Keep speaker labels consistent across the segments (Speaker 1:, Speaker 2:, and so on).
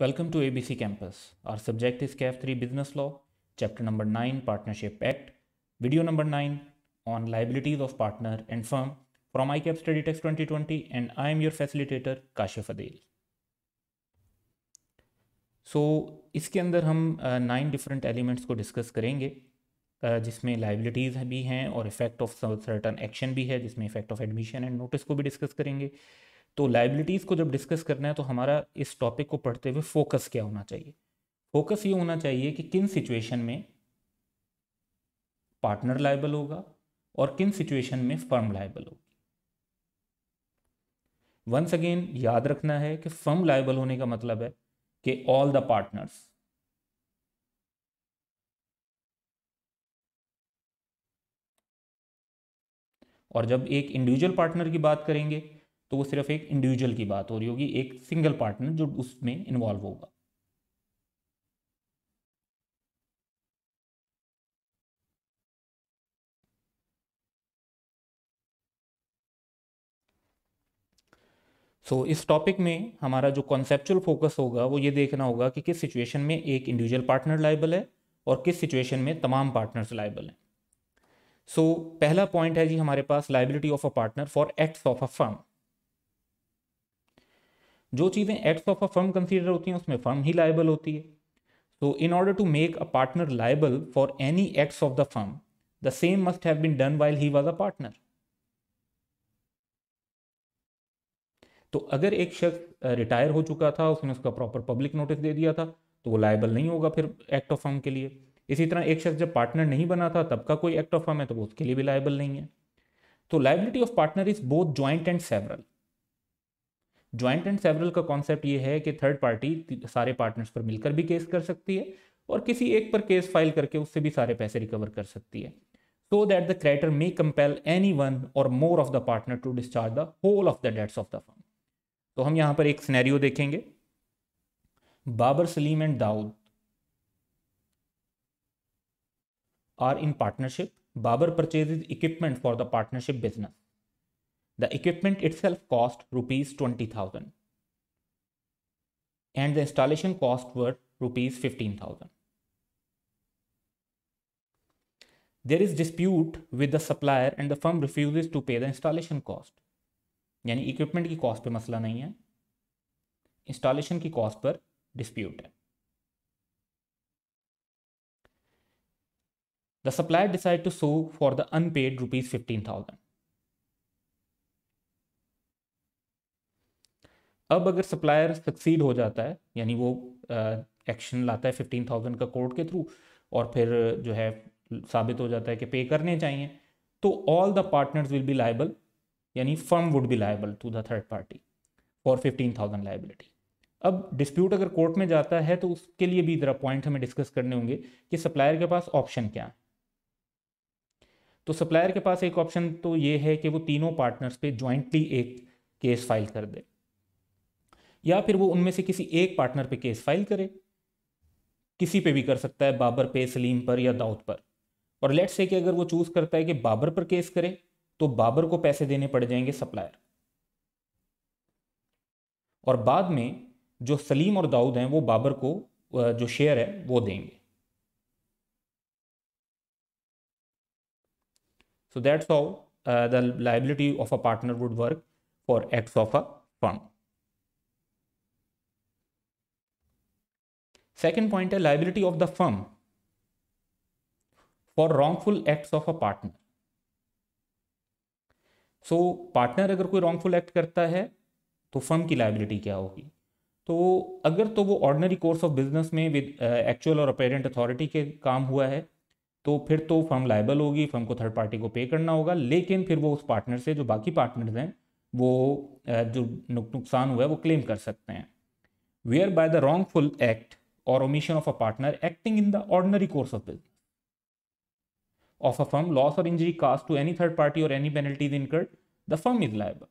Speaker 1: Welcome to A B C campus our subject is CAF three business law chapter number nine partnership act video number nine on liabilities of partner and firm from ICAP study text twenty twenty and I am your facilitator Kashif Adeel so इसके अंदर हम nine different elements को discuss करेंगे जिसमें liabilities भी हैं और effect of certain action भी है जिसमें effect of admission and notice को भी डिस्कस करेंगे तो लाइबिलिटीज़ को जब डिस्कस करना है तो हमारा इस टॉपिक को पढ़ते हुए फोकस क्या होना चाहिए फोकस ये होना चाहिए कि किन सिचुएशन में पार्टनर लाइबल होगा और किन सिचुएशन में फर्म लाइबल होगी वंस अगेन याद रखना है कि फर्म लाइबल होने का मतलब है कि ऑल द पार्टनर्स और जब एक इंडिविजुअल पार्टनर की बात करेंगे तो वो सिर्फ एक इंडिविजुअल की बात हो रही होगी एक सिंगल पार्टनर जो उसमें इन्वॉल्व होगा सो so, इस टॉपिक में हमारा जो कॉन्सेप्चुअल फोकस होगा वो ये देखना होगा कि किस सिचुएशन में एक इंडिविजुअल पार्टनर लाइबल है और किस सिचुएशन में तमाम पार्टनर्स लाइबल हैं सो so, पहला पॉइंट है जी हमारे पास liability of a partner for acts of a firm जो चीज़ें acts of a firm consider होती हैं उसमें फर्म ही लाइबल होती है so in order to make a partner liable for any acts of the firm the same must have been done while he was a partner तो अगर एक शख्स रिटायर हो चुका था उसने उसका प्रॉपर पब्लिक नोटिस दे दिया था तो वो लाइबल नहीं होगा फिर एक्ट ऑफ फर्म के लिए इसी तरह एक शख्स जब पार्टनर नहीं बना था तब का कोई एक्ट ऑफ फर्म है तो वो उसके लिए भी लाइबल नहीं है तो liability of partner is both joint and several joint and several का कॉन्सेप्ट ये है कि थर्ड पार्टी सारे पार्टनर्स पर मिलकर भी केस कर सकती है और किसी एक पर केस फाइल करके उससे भी सारे पैसे रिकवर कर सकती है so that the creditor may compel any one or more of the partner to discharge the whole of the debts of the firm तो हम यहाँ पर एक सिनेरियो देखेंगे Babar Salim and Dawood are in partnership Babar purchase equipment for the partnership business The equipment itself cost rupees 20,000 and the installation cost were rupees 15,000. There is dispute with the supplier and the firm refuses to pay the installation cost. यानी equipment की cost पे मसला नहीं है installation की cost पर dispute है The supplier decided to sue for the unpaid rupees 15,000. अब अगर सप्लायर सक्सीड हो जाता है यानी वो एक्शन लाता है फिफ्टीन थाउजेंड का कोर्ट के थ्रू और फिर जो है साबित हो जाता है कि पे करने चाहिए तो all the partners will be liable यानी firm would be liable to the third party for fifteen thousand liability अब डिस्प्यूट अगर कोर्ट में जाता है तो उसके लिए भी ज़रा पॉइंट हमें डिस्कस करने होंगे कि सप्लायर के पास ऑप्शन क्या है तो सप्लायर के पास एक ऑप्शन तो ये है कि वो तीनों पार्टनर्स पे ज्वाइंटली एक केस फाइल कर दे या फिर वो उनमें से किसी एक पार्टनर पे केस फाइल करे किसी पे भी कर सकता है बाबर पे सलीम पर या दाऊद पर और लेट्स से कि अगर वो चूज़ करता है कि बाबर पर केस करे तो बाबर को पैसे देने पड़ जाएंगे सप्लायर और बाद में जो सलीम और दाऊद हैं वो बाबर को जो शेयर है वो देंगे so that's how the liability of a partner would work for acts of a फंड सेकेंड पॉइंट है liability of the firm for wrongful acts of a partner so partner अगर कोई रॉन्गफुल एक्ट करता है तो फर्म की liability क्या होगी तो अगर तो वो ऑर्डनरी कोर्स ऑफ बिजनेस में विद एक्चुअल uh, और अपेरेंट अथॉरिटी के काम हुआ है तो फिर तो फर्म लाइबल होगी फर्म को थर्ड पार्टी को पे करना होगा लेकिन फिर वो उस पार्टनर से जो बाकी पार्टनर्स हैं वो uh, जो नुकसान हुआ है वो क्लेम कर सकते हैं whereby the wrongful act or omission of a partner acting in the ordinary course of business of a firm, loss or injury caused to any third party or any penalties incurred, the firm is liable.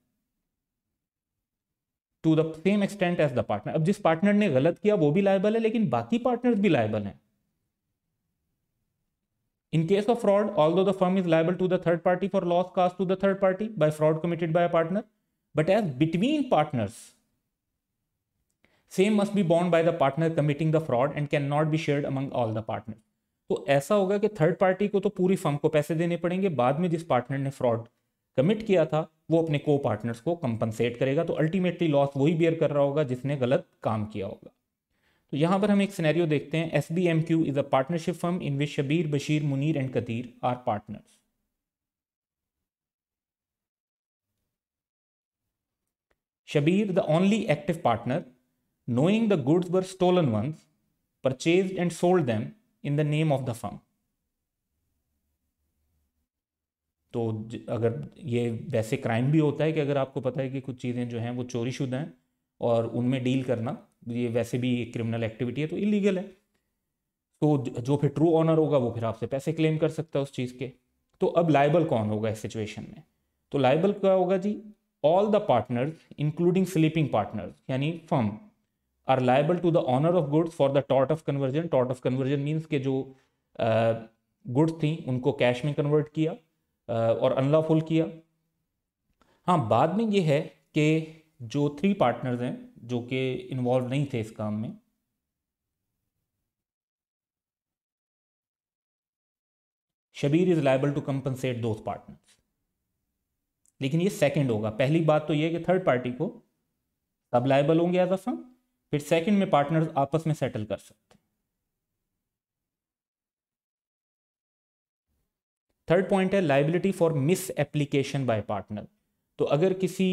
Speaker 1: To the same extent as the partner अब जिस partner ने गलत किया वो भी liable है लेकिन बाकी पार्टनर भी लाइबल हैं in case of fraud although the firm is liable to the third party for loss caused to the third party by fraud committed by a partner but as between partners same must be बॉन्ड by the partner committing the fraud and cannot be shared among all the partner तो ऐसा होगा कि third party को तो पूरी firm को पैसे देने पड़ेंगे बाद में जिस पार्टनर ने फ्रॉड कमिट किया था वो अपने को पार्टनर्स को कंपनसेट करेगा तो अल्टीमेटली लॉस वही बियर कर रहा होगा जिसने गलत काम किया होगा तो यहाँ पर हम एक सिनेरियो देखते हैं S B M Q is a partnership firm in which Shabbir Bashir Munir and Qadir are partners Shabbir the only active partner knowing the goods were stolen ones, purchased and sold them in the name of the firm. तो अगर ये वैसे crime भी होता है कि अगर आपको पता है कि कुछ चीज़ें जो हैं वो चोरीशुदा हैं और उनमें डील करना ये वैसे भी एक क्रिमिनल एक्टिविटी है तो इलीगल है तो जो फिर ट्रू ऑनर होगा वो फिर आपसे पैसे क्लेम कर सकता है उस चीज़ के तो अब लाइबल कौन होगा इस सिचुएशन में तो लाइबल क्या होगा जी all the partners including sleeping partners यानी firm are liable to the owner of goods for the taught of conversion taught of conversion means के जो गुड्स थी उनको कैश में कन्वर्ट किया uh, और अनलॉफुल किया हाँ बाद में ये है कि जो थ्री पार्टनर्स हैं जो कि इन्वॉल्व नहीं थे इस काम में Shabbir is liable to compensate दो पार्टनर्स लेकिन ये सेकेंड होगा पहली बात तो ये है कि थर्ड पार्टी को सब लाइबल होंगे एज अ फंड फिर सेकंड में पार्टनर्स आपस में सेटल कर सकते हैं थर्ड पॉइंट है liability for misapplication by partner तो अगर किसी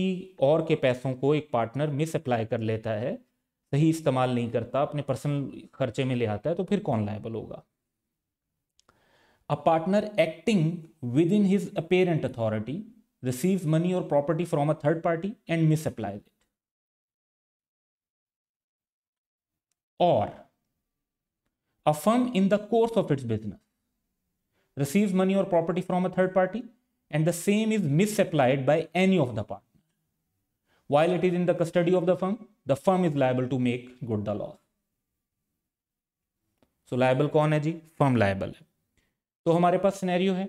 Speaker 1: और के पैसों को एक पार्टनर मिस अप्लाई कर लेता है सही इस्तेमाल नहीं करता अपने पर्सनल खर्चे में ले आता है तो फिर कौन लाइबल होगा a partner acting within his apparent authority receive money or property from a third party and misapplies or a firm in the course of its business receives money or property from a third party and the same is misapplied by any of the partners. While it is in the custody of the firm, the firm is liable to make good the loss. So liable कौन है जी firm liable है तो हमारे पास scenario है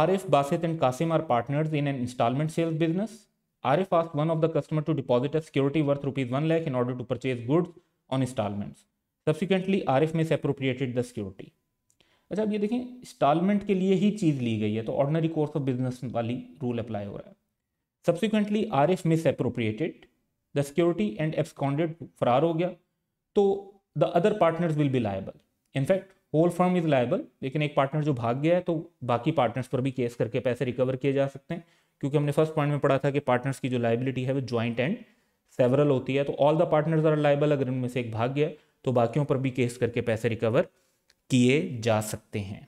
Speaker 1: Arif Basit and Qasim are partners in an installment sales business Arif asked one of the customer to deposit a security worth rupees 1 lakh in order to purchase goods on installments. Subsequently Arif misappropriated the security अच्छा अब ये देखें instalment के लिए ही चीज़ ली गई है तो ordinary course of business वाली रूल अप्लाई हो रहा है subsequently Arif misappropriated the security and absconded फरार हो गया तो the other partners will be liable in fact whole firm is liable लेकिन एक पार्टनर जो भाग गया है तो बाकी पार्टनर्स पर भी केस करके पैसे रिकवर किए जा सकते हैं क्योंकि हमने फर्स्ट पॉइंट में पढ़ा था कि पार्टनर्स की जो लाइबिलिटी है वो ज्वाइंट एंड सेवरल होती है तो all the partners are liable अगर उनमें से एक भाग गया तो बाकियों पर भी केस करके पैसे रिकवर किए जा सकते हैं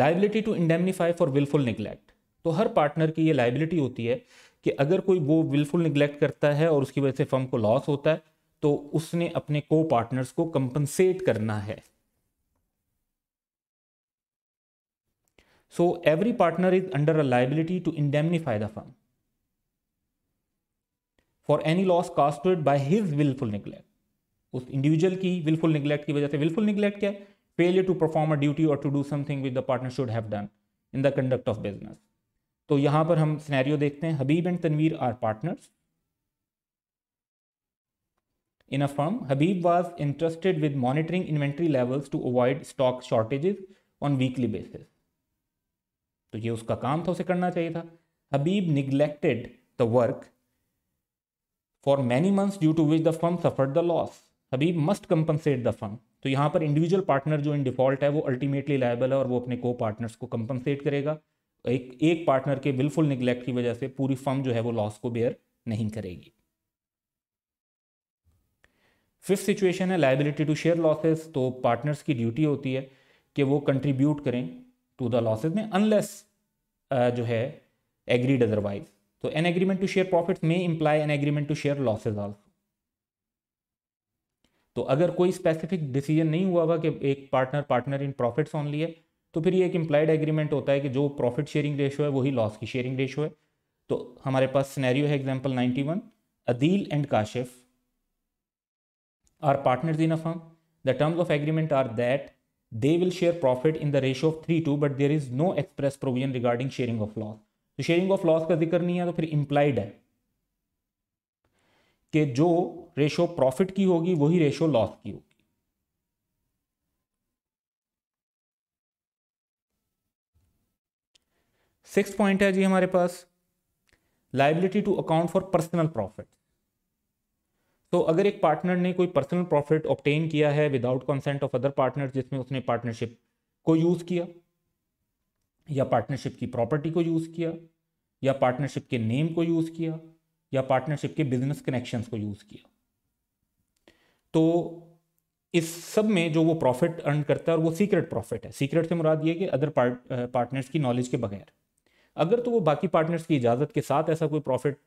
Speaker 1: liability to indemnify for willful neglect तो हर पार्टनर की ये लाइबिलिटी होती है कि अगर कोई वो विलफुल निगलेक्ट करता है और उसकी वजह से फर्म को लॉस होता है तो उसने अपने को पार्टनर्स को कंपनसेट करना है So every partner is under a liability to indemnify the firm for any loss caused by his willful neglect. उस इंडिविजुअल की विलफुल निगलेक्ट की वजह से विलफुल निगलेक्ट क्या है failure to perform a duty or to do something with the partner should have done in the conduct of business तो यहां पर हम स्नैरियो देखते हैं Habib and Tanveer are partners in a firm Habib was interested with monitoring inventory levels to avoid stock shortages on weekly basis तो ये उसका काम था उसे करना चाहिए था Habib neglected the work for many months due to which the firm suffer the loss Habib must compensate the firm तो यहाँ पर इंडिविजुअल पार्टनर जो इन डिफॉल्ट है वो अल्टीमेटली लाइबल है और वो अपने को पार्टनर्स को कंपनसेट करेगा एक एक पार्टनर के विलफुल निगलेक्ट की वजह से पूरी फर्म जो है वो लॉस को बेयर नहीं करेगी फिफ्थ सिचुएशन है लाइबिलिटी टू शेयर लॉसेस तो पार्टनर्स की ड्यूटी होती है कि वो कंट्रीब्यूट करें टू द लॉसेज में अनलेस uh, जो है एग्रीड अदरवाइज तो an agreement to share profits में imply an agreement to share losses also तो अगर कोई स्पेसिफिक डिसीजन नहीं हुआ हुआ कि एक partner partner in profits only है तो फिर ये एक इम्प्लाइड एग्रीमेंट होता है कि जो प्रॉफिट शेयरिंग रेशो है वही लॉस की शेयरिंग रेशो है तो हमारे पास सिनेरियो है example 91 Adeel and Kashif are partners in a firm the terms of agreement are that they will share profit in the ratio of three two but there is no express provision regarding sharing of loss तो sharing of loss का जिक्र नहीं है तो फिर implied है कि जो रेशो प्रॉफिट की होगी वही रेशो लॉस की होगी सिक्स पॉइंट है जी हमारे पास liability to account for personal profit तो अगर एक पार्टनर ने कोई पर्सनल प्रॉफिट ऑप्टेन किया है without consent of other partner जिसमें उसने पार्टनरशिप को यूज़ किया या पार्टनरशिप की प्रॉपर्टी को यूज़ किया या पार्टनरशिप के नेम को यूज़ किया या पार्टनरशिप के बिजनेस कनेक्शंस को यूज़ किया तो इस सब में जो वो प्रॉफिट अर्न करता है और वो सीक्रेट प्रॉफिट है सीक्रेट से मुराद ये कि अदर पार्टनर्स की नॉलेज के बगैर अगर तो वो बाकी पार्टनर्स की इजाज़त के साथ ऐसा कोई प्रॉफिट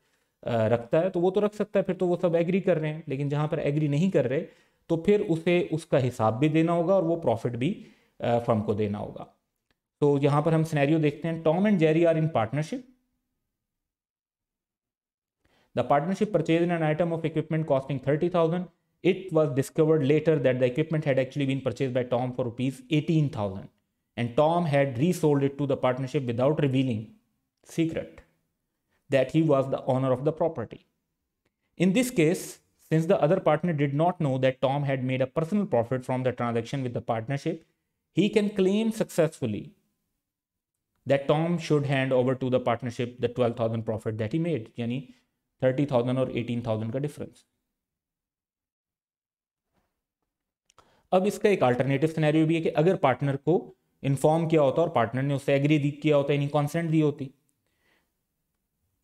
Speaker 1: रखता है तो वो तो रख सकता है फिर तो वो सब एग्री कर रहे हैं लेकिन जहाँ पर एग्री नहीं कर रहे तो फिर उसे उसका हिसाब भी देना होगा और वो प्रॉफिट भी फर्म को देना होगा तो यहाँ पर हम सिनेरियो देखते हैं Tom and Jerry are in partnership The partnership purchased an item of equipment costing 30,000. It was discovered later that the equipment had actually been purchased by Tom for rupees 18,000 and Tom had resold it to the partnership without revealing secret. that he was the owner of the property. In this case, since the other partner did not know that Tom had made a personal profit from the transaction with the partnership, he can claim successfully that Tom should hand over to the partnership the 12,000 profit that he made, yani 30,000 or 18,000 ka difference. अब इसका एक alternative scenario भी है कि अगर partner को inform किया होता और पार्टनर ने उससे एग्री किया होता यानी कॉन्सेंट दी होती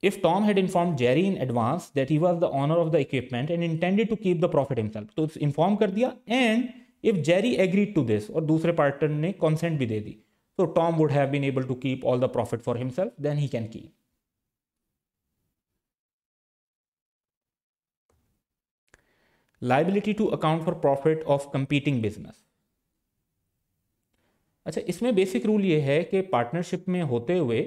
Speaker 1: if Tom had inform Jerry in advance that he was the owner of the equipment and intended to keep the profit himself, तो इन्फॉर्म कर दिया and if Jerry agree to this और दूसरे पार्टनर ने consent भी दे दी तो Tom would have been able to keep all the profit for himself then he can keep liability to account for profit of competing business अच्छा इसमें basic rule ये है कि पार्टनरशिप में होते हुए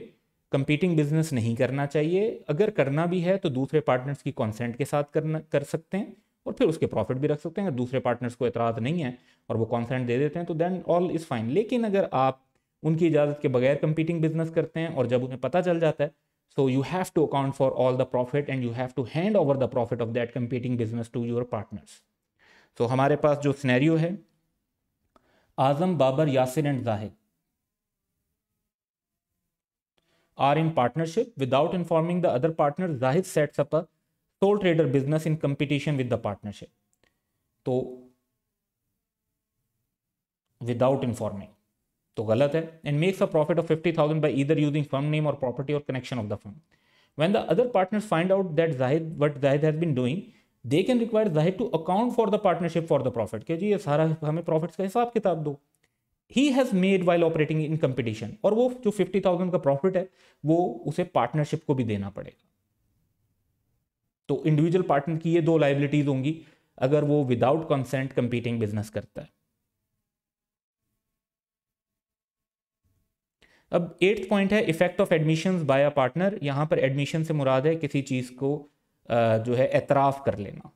Speaker 1: कंपीटिंग बिजनेस नहीं करना चाहिए अगर करना भी है तो दूसरे पार्टनर्स की कॉन्सेंट के साथ करना कर सकते हैं और फिर उसके प्रॉफिट भी रख सकते हैं अगर दूसरे पार्टनर्स को एतराज़ नहीं है और वो कॉन्सेंट दे देते हैं तो देन ऑल इज़ फाइन लेकिन अगर आप उनकी इजाज़त के बगैर कंपीटिंग बिजनेस करते हैं और जब उन्हें पता चल जाता है so you have to account for all the profit and you have to hand over the profit of that competing business to your partners so हमारे पास जो स्नैरियो है Azam Babar Yasir and Zahid are in partnership without informing the other partner Zahid sets up a sole trader business in competition with the partnership तो without informing तो गलत है and makes a profit of fifty thousand by इधर using firm name और property और connection of the firm when the other partner find out that Zahid what Zahid has been doing they can require Zahid to account for the partnership for the profit क्या जी ये सारा हमें profit का हिसाब किताब दो he has made while operating in competition और वो जो फिफ्टी थाउजेंड का प्रॉफिट है वो उसे पार्टनरशिप को भी देना पड़ेगा तो इंडिविजुअल पार्टनर की ये दो लाइबिलिटीज होंगी अगर वो विदाउट कंसेंट कंपीटिंग बिजनेस करता है अब एट्थ पॉइंट है effect of admission by a partner यहां पर एडमिशन से मुराद है किसी चीज़ को जो है एतराफ़ कर लेना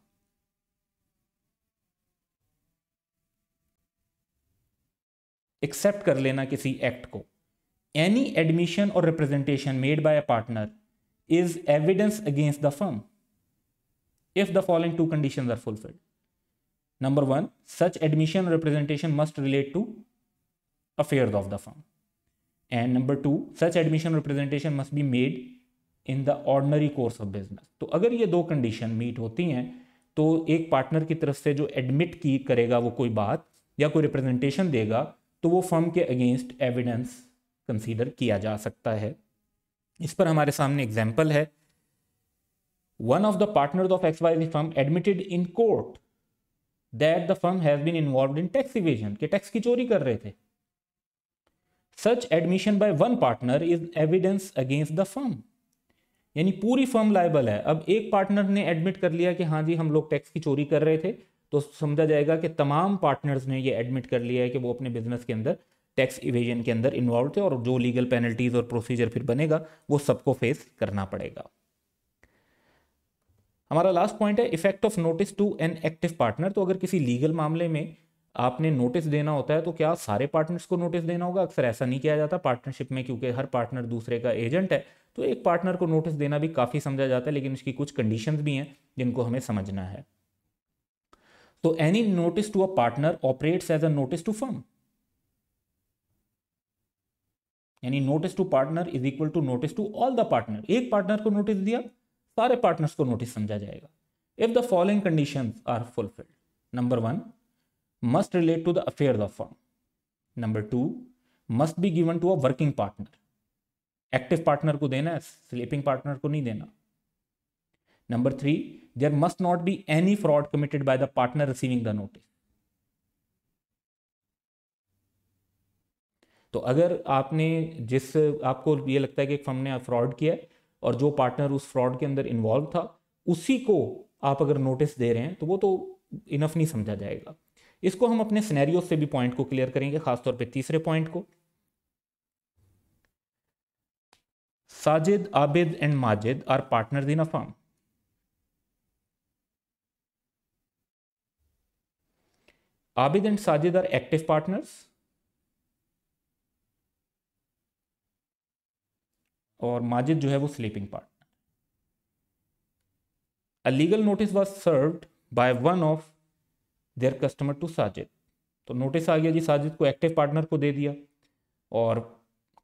Speaker 1: एक्सेप्ट कर लेना किसी एक्ट को एनी एडमिशन और representation made by a partner is evidence against the firm if the following two condition are fulfilled number one such admission representation must relate to affair of the firm and number two such admission representation must be made in the ordinary course of business तो अगर ये दो condition meet होती हैं तो एक partner की तरफ से जो एडमिट की करेगा वो कोई बात या कोई रिप्रेजेंटेशन देगा तो वो फर्म के अगेंस्ट एविडेंस कंसीडर किया जा सकता है इस पर हमारे सामने एग्जाम्पल है one of the partners of X Y firm admitted in court that the firm has been involve in tax evasion के टैक्स की चोरी कर रहे थे such admission by one partner is evidence against the firm यानी पूरी firm liable है अब एक पार्टनर ने एडमिट कर लिया कि हाँ जी हम लोग टैक्स की चोरी कर रहे थे तो समझा जाएगा कि तमाम पार्टनर्स ने ये एडमिट कर लिया है कि वो अपने बिजनेस के अंदर टैक्स इवेजन के अंदर इन्वॉल्व थे और जो लीगल पेनल्टीज और प्रोसीजर फिर बनेगा वो सबको फेस करना पड़ेगा हमारा लास्ट पॉइंट है effect of notice to an active partner तो अगर किसी लीगल मामले में आपने नोटिस देना होता है तो क्या सारे पार्टनर्स को नोटिस देना होगा अक्सर ऐसा नहीं किया जाता पार्टनरशिप में क्योंकि हर पार्टनर दूसरे का एजेंट है तो एक पार्टनर को नोटिस देना भी काफ़ी समझा जाता है लेकिन उसकी कुछ कंडीशंस भी हैं जिनको हमें समझना है तो any notice to a partner operates as a notice to firm यानी notice to partner is equal to notice to all the partner एक पार्टनर को नोटिस दिया सारे पार्टनर्स को नोटिस समझा जाएगा if the following condition are fulfilled number one must relate to the affair of firm number two must be given to a working partner active partner को देना है स्लीपिंग पार्टनर को नहीं देना number three there must not be any fraud committed by the partner receiving the notice तो अगर आपने जिस आपको ये लगता है कि फर्म ने फ्रॉड किया है और जो पार्टनर उस फ्रॉड के अंदर इन्वॉल्व था उसी को आप अगर नोटिस दे रहे हैं तो वो तो इनफ नहीं समझा जाएगा इसको हम अपने स्नैरियो से भी पॉइंट को क्लियर करेंगे खासतौर पे तीसरे पॉइंट को Sajid Abid and Majid are partner in a firm Abid and Sajid are active partners. और माजिद जो है वो sleeping partner a legal notice was serve by one of their customer to Sajid तो नोटिस आ गया जी साजिद को एक्टिव पार्टनर को दे दिया और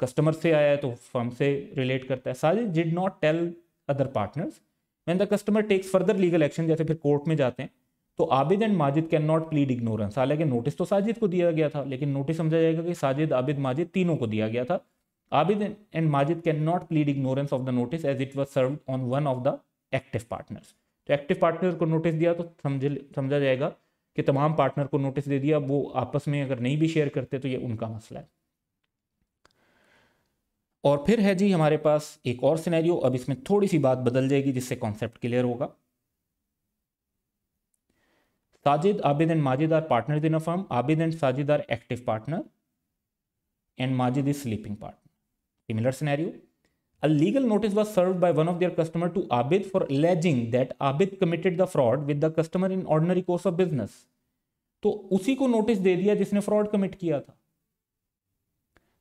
Speaker 1: कस्टमर से आया है तो फर्म से रिलेट करता है Sajid did not tell other partners when the customer takes further legal action जैसे फिर कोर्ट में जाते हैं तो Abid and Majid can not plead ignorance हालांकि नोटिस तो साजिद को दिया गया था लेकिन नोटिस समझा जाएगा कि साजिद आबिद माजिद तीनों को दिया गया था Abid and Majid can not plead ignorance of the notice as it was serve on one of the active partners तो एक्टिव पार्टनर को नोटिस दिया तो समझ समझा जाएगा कि तमाम पार्टनर को नोटिस दे दिया वो आपस में अगर नहीं भी शेयर करते तो ये उनका मसला है और फिर है जी हमारे पास एक और सिनेरियो अब इसमें थोड़ी सी बात बदल जाएगी जिससे कॉन्सेप्ट क्लियर होगा Sajid, Abid and Majid are partners in a firm. Abid and Sajid are active partner and Majid is sleeping partner. Similar scenario. A legal notice was served by one of their customer to Abid for alleging that Abid committed the fraud with the customer in ordinary course of business. तो उसी को notice दे दिया जिसने fraud commit किया था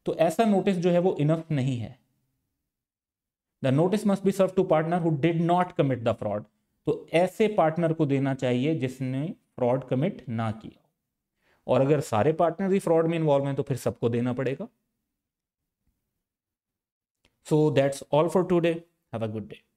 Speaker 1: तो ऐसा notice जो है वो इनफ नहीं है the notice must be serve to partner who did not commit the fraud तो ऐसे पार्टनर को देना चाहिए जिसने फ्रॉड कमिट ना किया और अगर सारे पार्टनर भी फ्रॉड में इन्वॉल्व हैं तो फिर सबको देना पड़ेगा so that's all for today have a good day